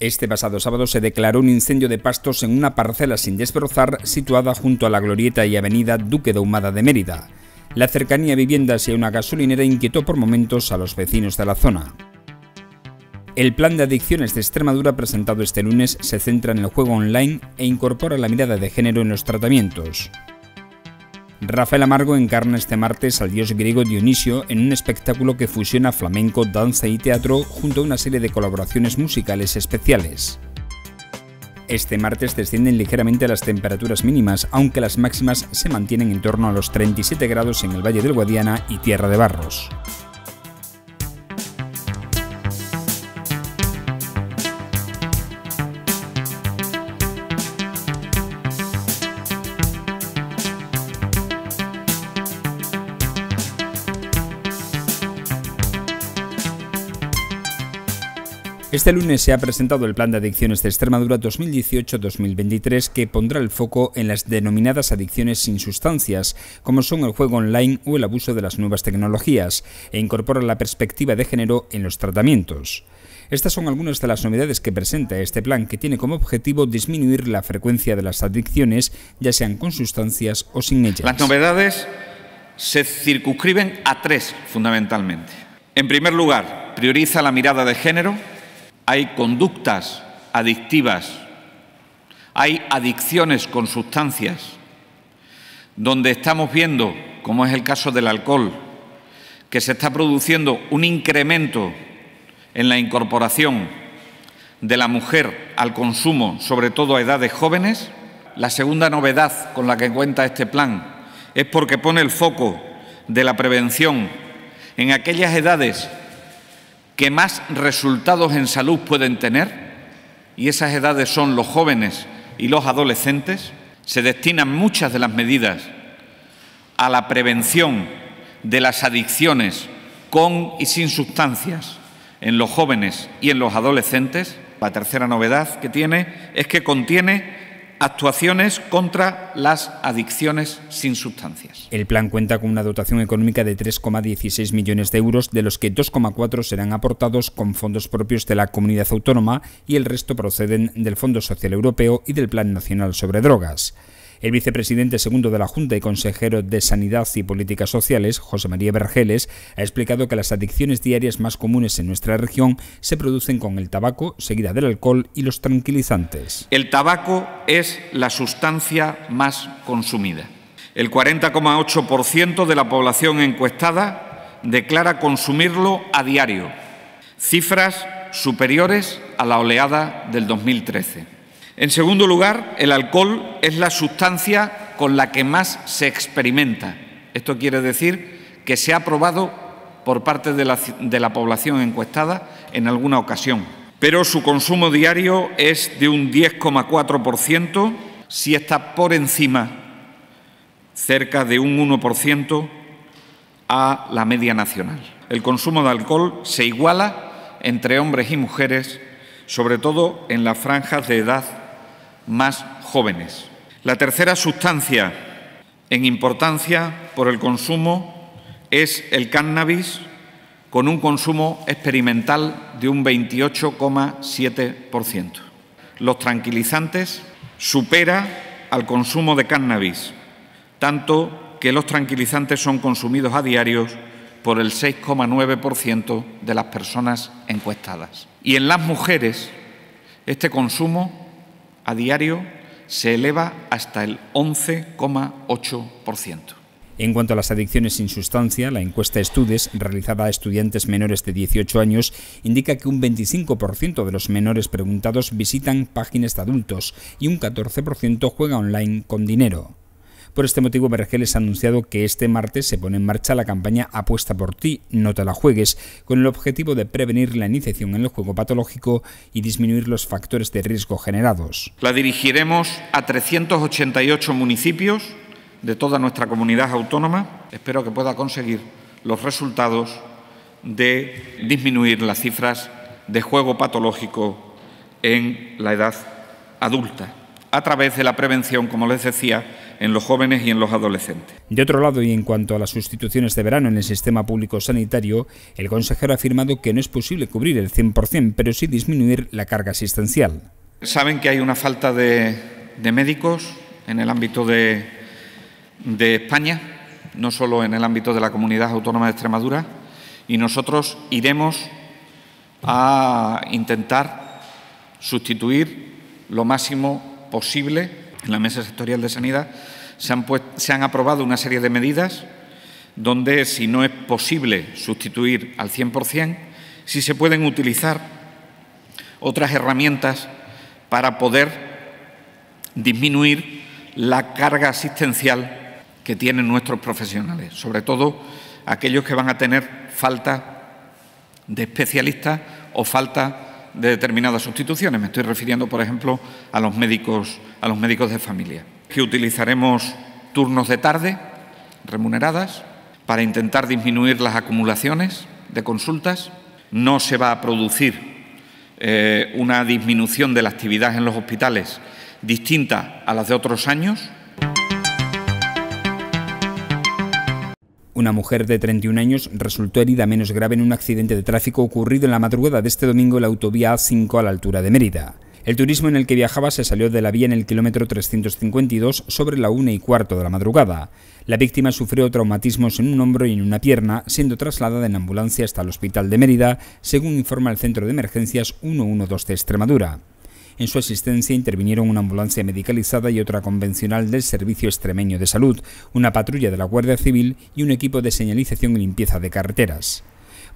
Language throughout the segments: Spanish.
Este pasado sábado se declaró un incendio de pastos en una parcela sin desbrozar situada junto a la glorieta y avenida Duque de Humada de Mérida. La cercanía a viviendas y a una gasolinera inquietó por momentos a los vecinos de la zona. El plan de adicciones de Extremadura presentado este lunes se centra en el juego online e incorpora la mirada de género en los tratamientos. Rafael Amargo encarna este martes al dios griego Dionisio en un espectáculo que fusiona flamenco, danza y teatro junto a una serie de colaboraciones musicales especiales. Este martes descienden ligeramente las temperaturas mínimas, aunque las máximas se mantienen en torno a los 37 grados en el Valle del Guadiana y Tierra de Barros. Este lunes se ha presentado el Plan de Adicciones de Extremadura 2018-2023 que pondrá el foco en las denominadas adicciones sin sustancias, como son el juego online o el abuso de las nuevas tecnologías, e incorpora la perspectiva de género en los tratamientos. Estas son algunas de las novedades que presenta este plan, que tiene como objetivo disminuir la frecuencia de las adicciones, ya sean con sustancias o sin ellas. Las novedades se circunscriben a tres fundamentalmente. En primer lugar, prioriza la mirada de género hay conductas adictivas, hay adicciones con sustancias, donde estamos viendo, como es el caso del alcohol, que se está produciendo un incremento en la incorporación de la mujer al consumo, sobre todo a edades jóvenes. La segunda novedad con la que cuenta este plan es porque pone el foco de la prevención en aquellas edades que más resultados en salud pueden tener, y esas edades son los jóvenes y los adolescentes, se destinan muchas de las medidas a la prevención de las adicciones con y sin sustancias en los jóvenes y en los adolescentes. La tercera novedad que tiene es que contiene actuaciones contra las adicciones sin sustancias. El plan cuenta con una dotación económica de 3,16 millones de euros, de los que 2,4 serán aportados con fondos propios de la comunidad autónoma y el resto proceden del Fondo Social Europeo y del Plan Nacional sobre Drogas. El vicepresidente segundo de la Junta y consejero de Sanidad y Políticas Sociales, José María Vergeles, ha explicado que las adicciones diarias más comunes en nuestra región se producen con el tabaco, seguida del alcohol y los tranquilizantes. El tabaco es la sustancia más consumida. El 40,8% de la población encuestada declara consumirlo a diario, cifras superiores a la oleada del 2013. En segundo lugar, el alcohol es la sustancia con la que más se experimenta. Esto quiere decir que se ha probado por parte de la, población encuestada en alguna ocasión. Pero su consumo diario es de un 10,4% si está por encima, cerca de un 1%, a la media nacional. El consumo de alcohol se iguala entre hombres y mujeres, sobre todo en las franjas de edad más jóvenes. La tercera sustancia en importancia por el consumo es el cannabis, con un consumo experimental de un 28,7%. Los tranquilizantes supera al consumo de cannabis, tanto que los tranquilizantes son consumidos a diario por el 6,9% de las personas encuestadas. Y en las mujeres, este consumo a diario se eleva hasta el 11,8%. En cuanto a las adicciones sin sustancia, la encuesta Estudes, realizada a estudiantes menores de 18 años, indica que un 25% de los menores preguntados visitan páginas de adultos y un 14% juega online con dinero. Por este motivo, les ha anunciado que este martes se pone en marcha la campaña Apuesta por ti, no te la juegues, con el objetivo de prevenir la iniciación en el juego patológico y disminuir los factores de riesgo generados. La dirigiremos a 388 municipios de toda nuestra comunidad autónoma. Espero que pueda conseguir los resultados de disminuir las cifras de juego patológico en la edad adulta, a través de la prevención, como les decía, en los jóvenes y en los adolescentes. De otro lado, y en cuanto a las sustituciones de verano en el sistema público sanitario, el consejero ha afirmado que no es posible cubrir el 100%, pero sí disminuir la carga asistencial. Saben que hay una falta de, médicos en el ámbito de, de España, no solo en el ámbito de la comunidad autónoma de Extremadura, y nosotros iremos a intentar sustituir lo máximo posible en la Mesa Sectorial de Sanidad, se han, aprobado una serie de medidas donde, si no es posible sustituir al 100%, si se pueden utilizar otras herramientas para poder disminuir la carga asistencial que tienen nuestros profesionales, sobre todo aquellos que van a tener falta de especialistas o falta de determinadas sustituciones. Me estoy refiriendo, por ejemplo, a los médicos, a los médicos de familia, que utilizaremos turnos de tarde remuneradas para intentar disminuir las acumulaciones de consultas. No se va a producir eh, una disminución de la actividad en los hospitales distinta a las de otros años, Una mujer de 31 años resultó herida menos grave en un accidente de tráfico ocurrido en la madrugada de este domingo en la autovía A5 a la altura de Mérida. El turismo en el que viajaba se salió de la vía en el kilómetro 352 sobre la 1 y cuarto de la madrugada. La víctima sufrió traumatismos en un hombro y en una pierna, siendo trasladada en ambulancia hasta el hospital de Mérida, según informa el centro de emergencias 112 de Extremadura. En su asistencia intervinieron una ambulancia medicalizada y otra convencional del Servicio Extremeño de Salud, una patrulla de la Guardia Civil y un equipo de señalización y limpieza de carreteras.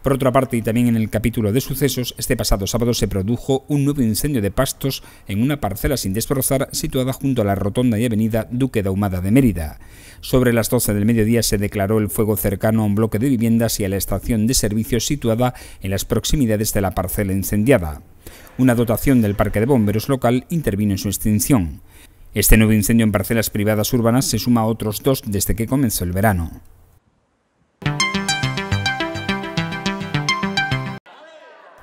Por otra parte, y también en el capítulo de sucesos, este pasado sábado se produjo un nuevo incendio de pastos en una parcela sin destrozar situada junto a la rotonda y avenida Duque de Ahumada de Mérida. Sobre las 12 del mediodía se declaró el fuego cercano a un bloque de viviendas y a la estación de servicios situada en las proximidades de la parcela incendiada. Una dotación del Parque de Bomberos local intervino en su extinción. Este nuevo incendio en parcelas privadas urbanas se suma a otros dos desde que comenzó el verano.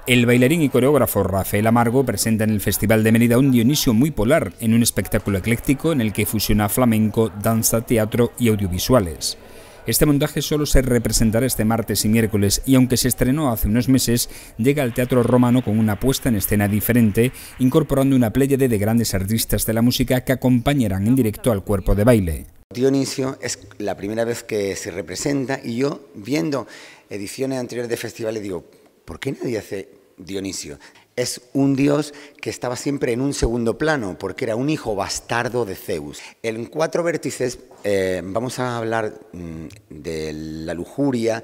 El bailarín y coreógrafo Rafael Amargo presenta en el Festival de Mérida un Dionisio muy polar, en un espectáculo ecléctico en el que fusiona flamenco, danza, teatro y audiovisuales. Este montaje solo se representará este martes y miércoles y aunque se estrenó hace unos meses, llega al Teatro Romano con una puesta en escena diferente, incorporando una pléyade de grandes artistas de la música que acompañarán en directo al cuerpo de baile. Dionisio es la primera vez que se representa y yo viendo ediciones anteriores de festivales digo, ¿Por qué nadie hace Dionisio? Es un dios que estaba siempre en un segundo plano, porque era un hijo bastardo de Zeus. En cuatro vértices eh, vamos a hablar mm, de la lujuria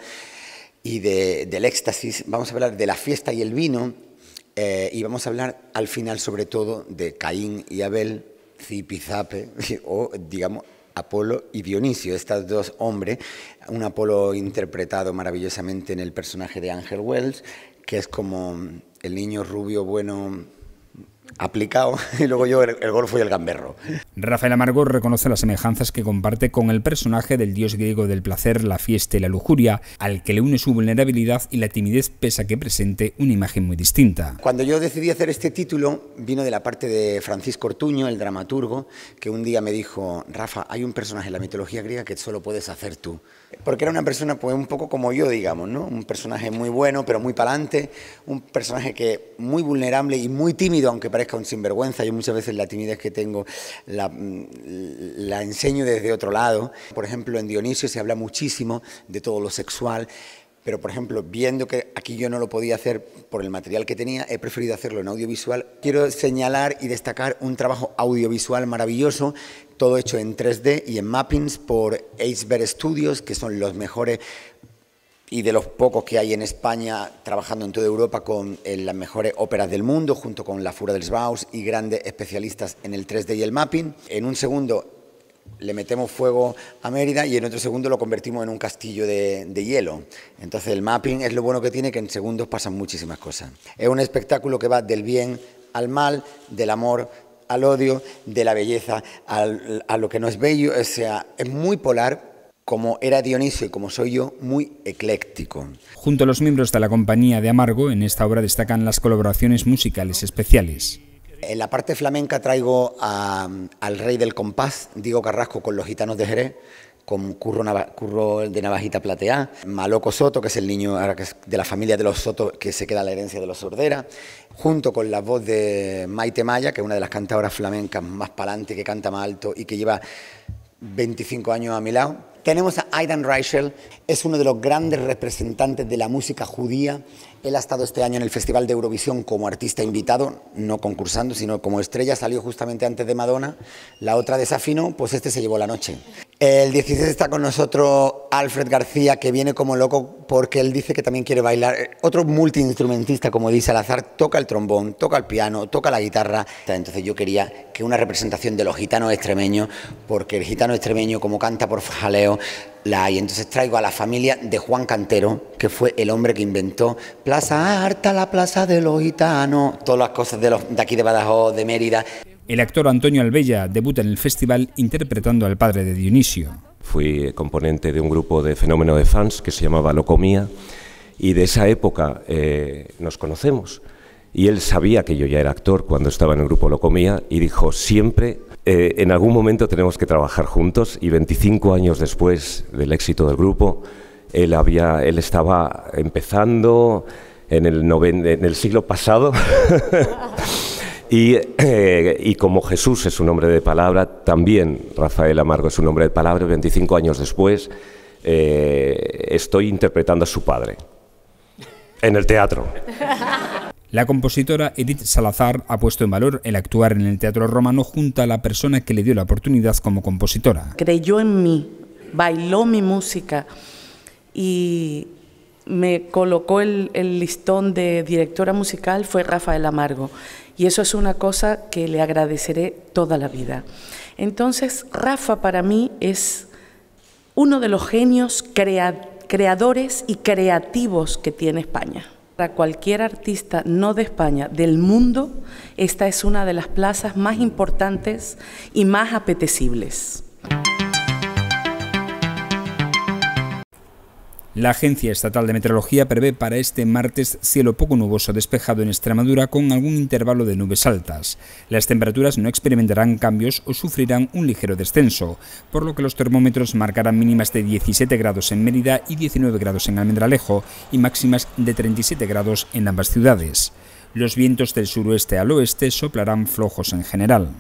y del éxtasis, vamos a hablar de la fiesta y el vino, eh, y vamos a hablar al final sobre todo de Caín y Abel, Zipizape, o digamos Apolo y Dionisio, estos dos hombres, un Apolo interpretado maravillosamente en el personaje de Ángel Wells, que es como el niño rubio bueno aplicado y luego yo el, golfo y el gamberro. Rafael Amargo reconoce las semejanzas que comparte con el personaje del dios griego del placer, la fiesta y la lujuria, al que le une su vulnerabilidad y la timidez pese a que presente una imagen muy distinta. Cuando yo decidí hacer este título, vino de la parte de Francisco Ortuño, el dramaturgo, que un día me dijo, Rafa, hay un personaje en la mitología griega que solo puedes hacer tú. Porque era una persona pues, un poco como yo, digamos, ¿no? Un personaje muy bueno, pero muy palante, un personaje que muy vulnerable y muy tímido, aunque parezca un sinvergüenza, yo muchas veces la timidez que tengo la, mm, la enseño desde otro lado. Por ejemplo, en Dionisio se habla muchísimo de todo lo sexual, pero por ejemplo, viendo que aquí yo no lo podía hacer por el material que tenía, he preferido hacerlo en audiovisual. Quiero señalar y destacar un trabajo audiovisual maravilloso, todo hecho en 3D y en mappings por Aceber Studios, que son los mejores y de los pocos que hay en España trabajando en toda Europa con eh, las mejores óperas del mundo, junto con la Fura del Sbaus y grandes especialistas en el 3D y el mapping. En un segundo le metemos fuego a Mérida y en otro segundo lo convertimos en un castillo de, hielo. Entonces el mapping es lo bueno que tiene, que en segundos pasan muchísimas cosas. Es un espectáculo que va del bien al mal, del amor al odio, de la belleza a lo que no es bello, o sea, es muy polar como era Dionisio y como soy yo, muy ecléctico. Junto a los miembros de la compañía de Amargo, en esta obra destacan las colaboraciones musicales especiales. En la parte flamenca traigo al rey del compás, Diego Carrasco, con los gitanos de Jerez, con Curro, de Navajita Plateá, Maloco Soto, que es el niño de la familia de los Soto, que se queda la herencia de los Sordera, junto con la voz de Maite Maya, que es una de las cantadoras flamencas más pa'lante, que canta más alto y que lleva 25 años a mi lado tenemos a Aidan Reichel, es uno de los grandes representantes de la música judía. Él ha estado este año en el Festival de Eurovisión como artista invitado, no concursando, sino como estrella. Salió justamente antes de Madonna. La otra desafinó, pues este se llevó la noche. El 16 está con nosotros Alfred García, que viene como loco porque él dice que también quiere bailar. Otro multiinstrumentista, como dice Alazar, toca el trombón, toca el piano, toca la guitarra. Entonces yo quería que una representación de los gitanos extremeños, porque el gitano extremeño, como canta por jaleo, la hay. Entonces traigo a la familia de Juan Cantero, que fue el hombre que inventó Plaza Harta, la plaza de los gitanos, todas las cosas de, de aquí de Badajoz, de Mérida. El actor Antonio Albella debuta en el festival interpretando al padre de Dionisio. Fui componente de un grupo de fenómeno de fans que se llamaba Locomía y de esa época eh, nos conocemos. Y él sabía que yo ya era actor cuando estaba en el grupo Locomía y dijo, siempre, eh, en algún momento tenemos que trabajar juntos y 25 años después del éxito del grupo, él, había, él estaba empezando en el siglo pasado. Eh, y, como Jesús es un hombre de palabra, también Rafael Amargo es un hombre de palabra. 25 años después eh, estoy interpretando a su padre en el teatro. La compositora Edith Salazar ha puesto en valor el actuar en el teatro romano junto a la persona que le dio la oportunidad como compositora. Creyó en mí, bailó mi música y me colocó el, el listón de directora musical fue Rafael Amargo. Y eso es una cosa que le agradeceré toda la vida. Entonces, Rafa para mí es uno de los genios creadores y creativos que tiene España. Para cualquier artista, no de España, del mundo, esta es una de las plazas más importantes y más apetecibles. La Agencia Estatal de Meteorología prevé para este martes cielo poco nuboso despejado en Extremadura con algún intervalo de nubes altas. Las temperaturas no experimentarán cambios o sufrirán un ligero descenso, por lo que los termómetros marcarán mínimas de 17 grados en Mérida y 19 grados en Almendralejo y máximas de 37 grados en ambas ciudades. Los vientos del suroeste al oeste soplarán flojos en general.